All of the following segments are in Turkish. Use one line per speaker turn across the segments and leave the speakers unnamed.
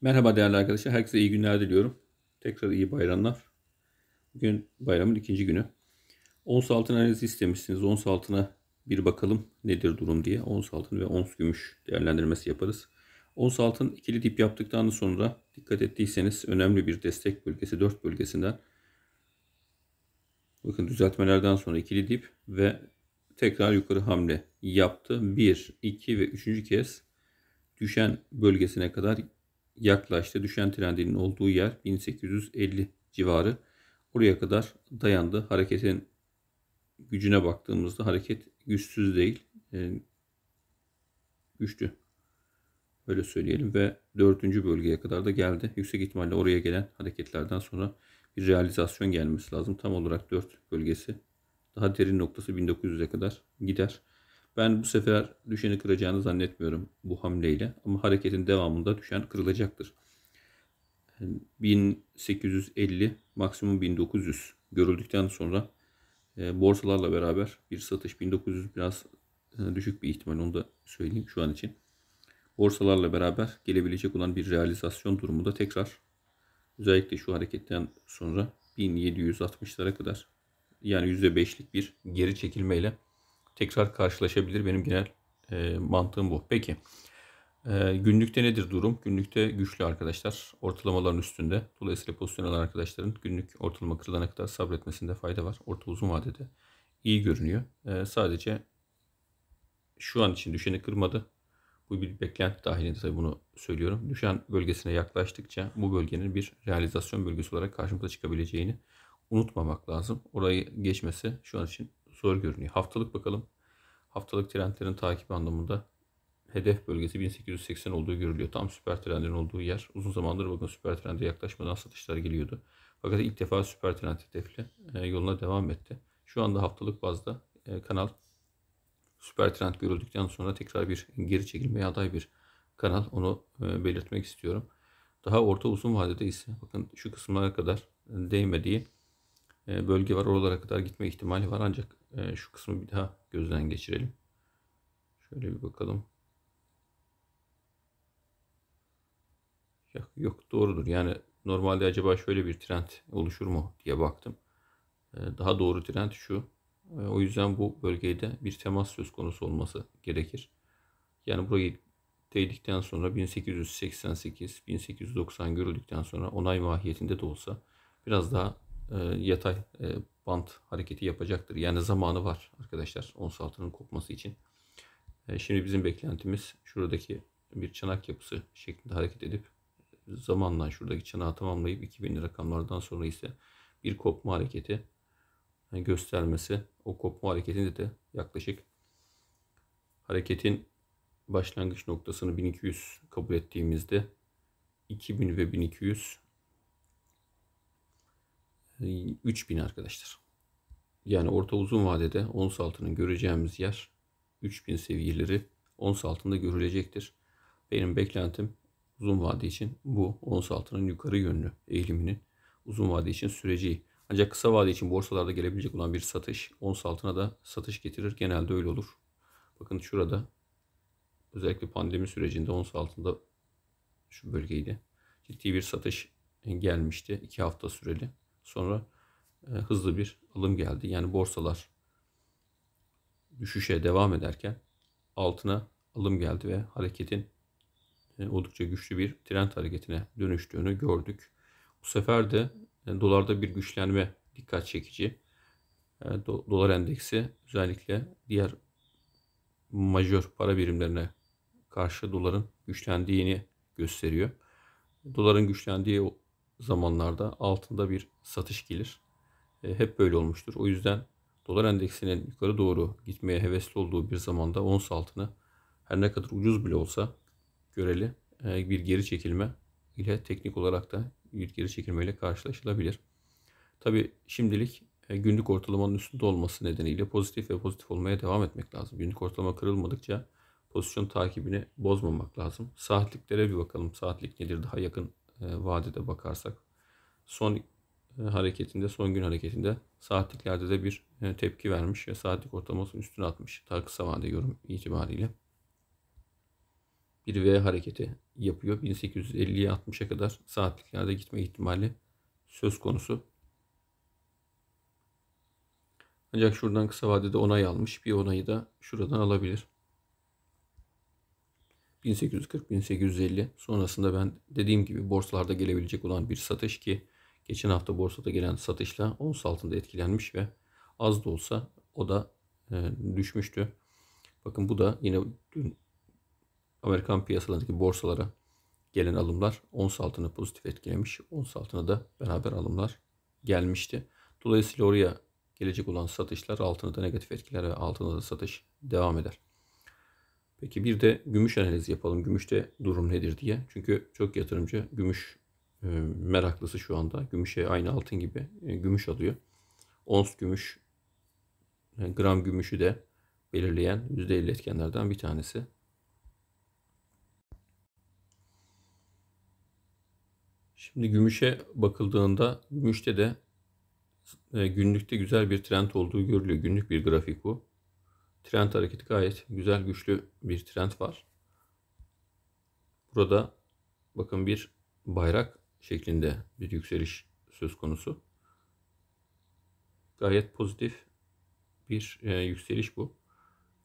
Merhaba değerli arkadaşlar. Herkese iyi günler diliyorum. Tekrar iyi bayramlar. Bugün bayramın ikinci günü. Ons altın analizi istemişsiniz. Ons altına bir bakalım nedir durum diye. Ons altın ve ons gümüş değerlendirmesi yaparız. Ons altın ikili dip yaptıktan sonra dikkat ettiyseniz önemli bir destek bölgesi dört bölgesinden bakın düzeltmelerden sonra ikili dip ve tekrar yukarı hamle yaptı. Bir, iki ve üçüncü kez düşen bölgesine kadar yaklaştı. Düşen trendinin olduğu yer 1850 civarı. Oraya kadar dayandı. Hareketin gücüne baktığımızda hareket güçsüz değil. E, güçlü. Öyle söyleyelim ve dördüncü bölgeye kadar da geldi. Yüksek ihtimalle oraya gelen hareketlerden sonra bir realizasyon gelmesi lazım. Tam olarak dört bölgesi. Daha derin noktası 1900'e kadar gider. Ben bu sefer düşeni kıracağını zannetmiyorum bu hamleyle ama hareketin devamında düşen kırılacaktır. 1850 maksimum 1900 görüldükten sonra e, borsalarla beraber bir satış 1900 biraz e, düşük bir ihtimal onu da söyleyeyim şu an için. Borsalarla beraber gelebilecek olan bir realizasyon durumu da tekrar özellikle şu hareketten sonra 1760'lara kadar yani %5'lik bir geri çekilmeyle tekrar karşılaşabilir. Benim genel e, mantığım bu. Peki e, günlükte nedir durum? Günlükte güçlü arkadaşlar ortalamaların üstünde. Dolayısıyla pozisyon alan arkadaşların günlük ortalama kırılana kadar sabretmesinde fayda var. Orta uzun vadede iyi görünüyor. E, sadece şu an için düşeni kırmadı. Bu bir beklenti dahilinde tabii bunu söylüyorum. Düşen bölgesine yaklaştıkça bu bölgenin bir realizasyon bölgesi olarak karşımıza çıkabileceğini unutmamak lazım. Orayı geçmesi şu an için zor görünüyor. Haftalık bakalım. Haftalık trendlerin takip anlamında hedef bölgesi 1880 olduğu görülüyor. Tam süper trendin olduğu yer. Uzun zamandır bakın süper trende yaklaşmadan satışlar geliyordu. Fakat ilk defa süper trend hedefli e, yoluna devam etti. Şu anda haftalık bazda e, kanal süper trend görüldükten sonra tekrar bir geri çekilmeye aday bir kanal. Onu e, belirtmek istiyorum. Daha orta uzun vadede ise bakın şu kısımlara kadar değmediği bölge var. Oralara kadar gitme ihtimali var. Ancak ee, şu kısmı bir daha gözden geçirelim. Şöyle bir bakalım. Yok, yok doğrudur. Yani normalde acaba şöyle bir trend oluşur mu diye baktım. Ee, daha doğru trend şu. Ee, o yüzden bu bölgede bir temas söz konusu olması gerekir. Yani burayı değdikten sonra 1888-1890 görüldükten sonra onay mahiyetinde de olsa biraz daha e, yatay e, bant hareketi yapacaktır. Yani zamanı var arkadaşlar ons altının kopması için. E, şimdi bizim beklentimiz şuradaki bir çanak yapısı şeklinde hareket edip zamanla şuradaki çanağı tamamlayıp 2000 rakamlardan sonra ise bir kopma hareketi e, göstermesi. O kopma hareketinde de yaklaşık hareketin başlangıç noktasını 1200 kabul ettiğimizde 2000 ve 1200 3000 arkadaşlar. Yani orta uzun vadede ons altının göreceğimiz yer 3000 seviyeleri ons altında görülecektir. Benim beklentim uzun vade için bu ons altının yukarı yönlü eğiliminin uzun vade için süreceği. Ancak kısa vade için borsalarda gelebilecek olan bir satış ons altına da satış getirir. Genelde öyle olur. Bakın şurada özellikle pandemi sürecinde ons altında şu bölgeydi. Ciddi bir satış gelmişti. 2 hafta süreli sonra e, hızlı bir alım geldi. Yani borsalar düşüşe devam ederken altına alım geldi ve hareketin e, oldukça güçlü bir trend hareketine dönüştüğünü gördük. Bu sefer de e, dolarda bir güçlenme dikkat çekici. E, do, dolar endeksi özellikle diğer majör para birimlerine karşı doların güçlendiğini gösteriyor. Doların güçlendiği zamanlarda altında bir satış gelir. E, hep böyle olmuştur. O yüzden dolar endeksinin yukarı doğru gitmeye hevesli olduğu bir zamanda ons altını her ne kadar ucuz bile olsa göreli e, bir geri çekilme ile teknik olarak da bir geri çekilmeyle karşılaşılabilir. Tabi şimdilik e, günlük ortalamanın üstünde olması nedeniyle pozitif ve pozitif olmaya devam etmek lazım. Günlük ortalama kırılmadıkça pozisyon takibini bozmamak lazım. Saatliklere bir bakalım. Saatlik nedir? Daha yakın e, vadede bakarsak son e, hareketinde, son gün hareketinde saatliklerde de bir e, tepki vermiş ve saatlik ortalamasının üstüne atmış. kısa vade yorum itibariyle. Bir V hareketi yapıyor. 1850'ye 60'a kadar saatliklerde gitme ihtimali söz konusu. Ancak şuradan kısa vadede onay almış. Bir onayı da şuradan alabilir. 1840-1850 sonrasında ben dediğim gibi borsalarda gelebilecek olan bir satış ki geçen hafta borsada gelen satışla ons altında etkilenmiş ve az da olsa o da e, düşmüştü. Bakın bu da yine dün Amerikan piyasalarındaki borsalara gelen alımlar ons altını pozitif etkilemiş. Ons altına da beraber alımlar gelmişti. Dolayısıyla oraya gelecek olan satışlar da negatif etkiler ve altında da satış devam eder. Peki bir de gümüş analizi yapalım. Gümüşte durum nedir diye. Çünkü çok yatırımcı gümüş e, meraklısı şu anda. Gümüşe aynı altın gibi e, gümüş alıyor. Ons gümüş, gram gümüşü de belirleyen %50 etkenlerden bir tanesi. Şimdi gümüşe bakıldığında gümüşte de e, günlükte güzel bir trend olduğu görülüyor. Günlük bir grafik bu. Trend hareketi gayet güzel, güçlü bir trend var. Burada bakın bir bayrak şeklinde bir yükseliş söz konusu. Gayet pozitif bir e, yükseliş bu.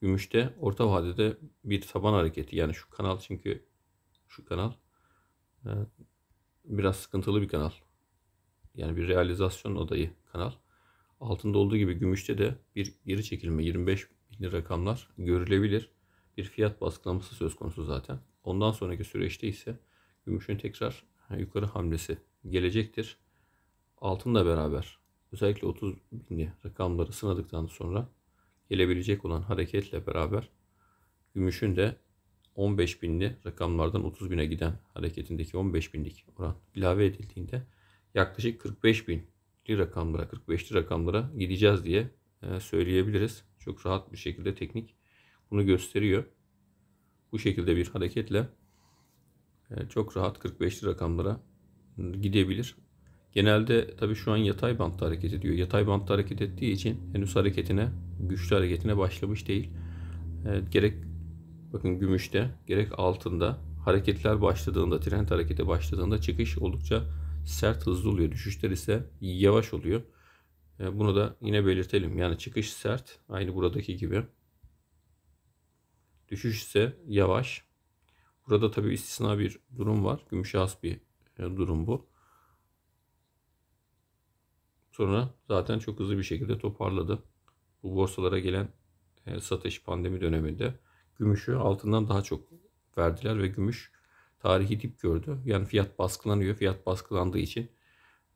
Gümüşte orta vadede bir taban hareketi. Yani şu kanal çünkü şu kanal e, biraz sıkıntılı bir kanal. Yani bir realizasyon odayı kanal. Altında olduğu gibi gümüşte de bir geri çekilme 25 1 rakamlar görülebilir bir fiyat baskılaması söz konusu zaten. Ondan sonraki süreçte ise gümüşün tekrar yukarı hamlesi gelecektir. Altınla beraber özellikle 30 binli rakamları sınadıktan sonra gelebilecek olan hareketle beraber gümüşün de 15 binli rakamlardan 30 bine giden hareketindeki 15 binlik oran ilave edildiğinde yaklaşık 45 binli rakamlara, 45'li rakamlara gideceğiz diye e, söyleyebiliriz. Çok rahat bir şekilde teknik bunu gösteriyor. Bu şekilde bir hareketle e, çok rahat 45'li rakamlara gidebilir. Genelde tabii şu an yatay bantta hareket ediyor. Yatay bantta hareket ettiği için henüz hareketine, güçlü hareketine başlamış değil. E, gerek bakın gümüşte, gerek altında hareketler başladığında, trend harekete başladığında çıkış oldukça sert hızlı oluyor. Düşüşler ise yavaş oluyor. E, bunu da yine belirtelim. Yani çıkış sert. Aynı buradaki gibi. Düşüş ise yavaş. Burada tabi istisna bir durum var. Gümüşe has bir e, durum bu. Sonra zaten çok hızlı bir şekilde toparladı. Bu borsalara gelen e, satış pandemi döneminde gümüşü altından daha çok verdiler ve gümüş tarihi dip gördü. Yani fiyat baskılanıyor. Fiyat baskılandığı için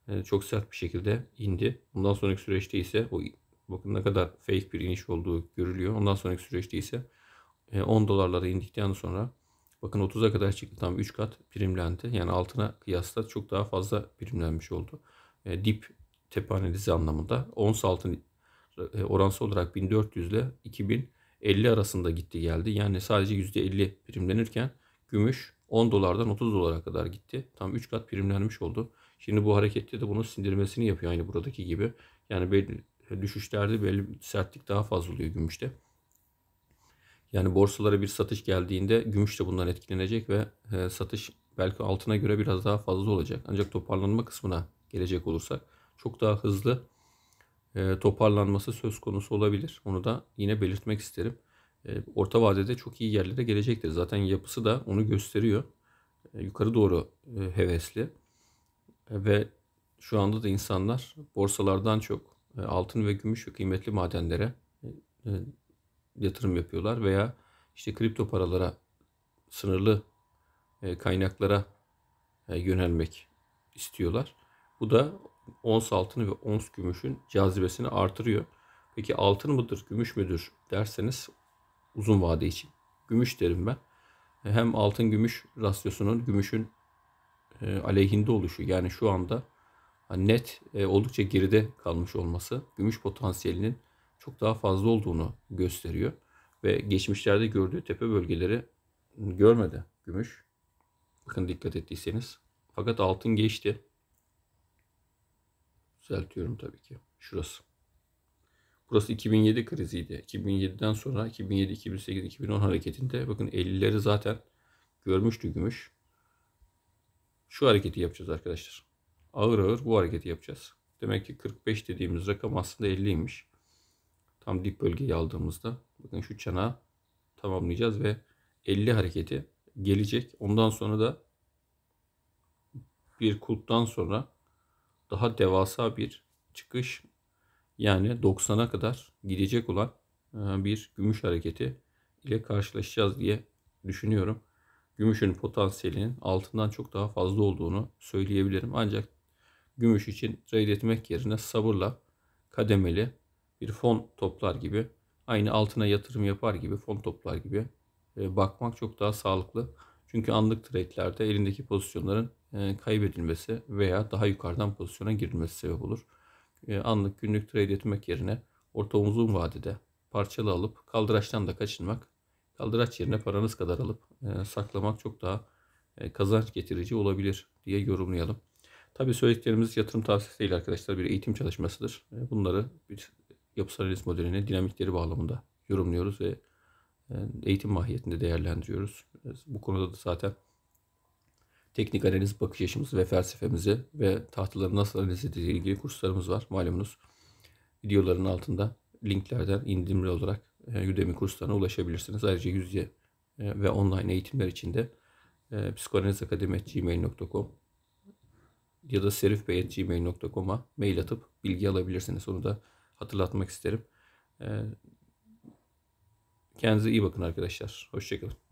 e, çok sert bir şekilde indi. Bundan sonraki süreçte ise o bakın ne kadar fake bir iniş olduğu görülüyor. Ondan sonraki süreçte ise 10 e, dolarlara indikten sonra bakın 30'a kadar çıktı tam 3 kat primlendi. Yani altına kıyasla çok daha fazla primlenmiş oldu. E, dip tepe analizi anlamında ons altın oransı olarak 1400 ile 2050 arasında gitti geldi. Yani sadece %50 primlenirken gümüş 10 dolardan 30 dolara kadar gitti. Tam 3 kat primlenmiş oldu. Şimdi bu harekette de bunun sindirmesini yapıyor aynı buradaki gibi. Yani belli düşüşlerde belli sertlik daha fazla oluyor gümüşte. Yani borsalara bir satış geldiğinde gümüş de bundan etkilenecek ve e, satış belki altına göre biraz daha fazla olacak. Ancak toparlanma kısmına gelecek olursak çok daha hızlı e, toparlanması söz konusu olabilir. Onu da yine belirtmek isterim. E, orta vadede çok iyi yerlere gelecektir. Zaten yapısı da onu gösteriyor. E, yukarı doğru e, hevesli ve şu anda da insanlar borsalardan çok e, altın ve gümüş ve kıymetli madenlere e, e, yatırım yapıyorlar veya işte kripto paralara sınırlı kaynaklara yönelmek istiyorlar. Bu da ons altını ve ons gümüşün cazibesini artırıyor. Peki altın mıdır, gümüş müdür derseniz uzun vade için gümüş derim ben. Hem altın gümüş rasyosunun gümüşün e, aleyhinde oluşu yani şu anda net e, oldukça geride kalmış olması gümüş potansiyelinin çok daha fazla olduğunu gösteriyor. Ve geçmişlerde gördüğü tepe bölgeleri görmedi gümüş. Bakın dikkat ettiyseniz. Fakat altın geçti. Düzeltiyorum tabii ki. Şurası. Burası 2007 kriziydi. 2007'den sonra 2007, 2008, 2010 hareketinde bakın 50'leri zaten görmüştü gümüş. Şu hareketi yapacağız arkadaşlar. Ağır ağır bu hareketi yapacağız. Demek ki 45 dediğimiz rakam aslında 50'ymiş. Tam dip bölgeyi aldığımızda bakın şu çana tamamlayacağız ve 50 hareketi gelecek. Ondan sonra da bir kulptan sonra daha devasa bir çıkış yani 90'a kadar gidecek olan e, bir gümüş hareketi ile karşılaşacağız diye düşünüyorum gümüşün potansiyelinin altından çok daha fazla olduğunu söyleyebilirim. Ancak gümüş için trade etmek yerine sabırla kademeli bir fon toplar gibi aynı altına yatırım yapar gibi fon toplar gibi e, bakmak çok daha sağlıklı. Çünkü anlık trade'lerde elindeki pozisyonların e, kaybedilmesi veya daha yukarıdan pozisyona girilmesi sebep olur. E, anlık günlük trade etmek yerine orta uzun vadede parçalı alıp kaldıraçtan da kaçınmak kaldıraç yerine paranız kadar alıp e, saklamak çok daha e, kazanç getirici olabilir diye yorumlayalım. Tabii söylediklerimiz yatırım tavsiyesi değil arkadaşlar. Bir eğitim çalışmasıdır. E, bunları bir yapısal analiz modeline dinamikleri bağlamında yorumluyoruz ve e, eğitim mahiyetinde değerlendiriyoruz. E, bu konuda da zaten teknik analiz bakış açımızı ve felsefemizi ve tahtaları nasıl analiz edildiği ilgili kurslarımız var malumunuz. Videoların altında linklerden indirimli olarak e, Udemy kurslarına ulaşabilirsiniz. Ayrıca yüz yüze e, ve online eğitimler için de e, psikolojizakademi.gmail.com ya da serifbey.gmail.com'a mail atıp bilgi alabilirsiniz. Onu da hatırlatmak isterim. Kendinize iyi bakın arkadaşlar. Hoşçakalın.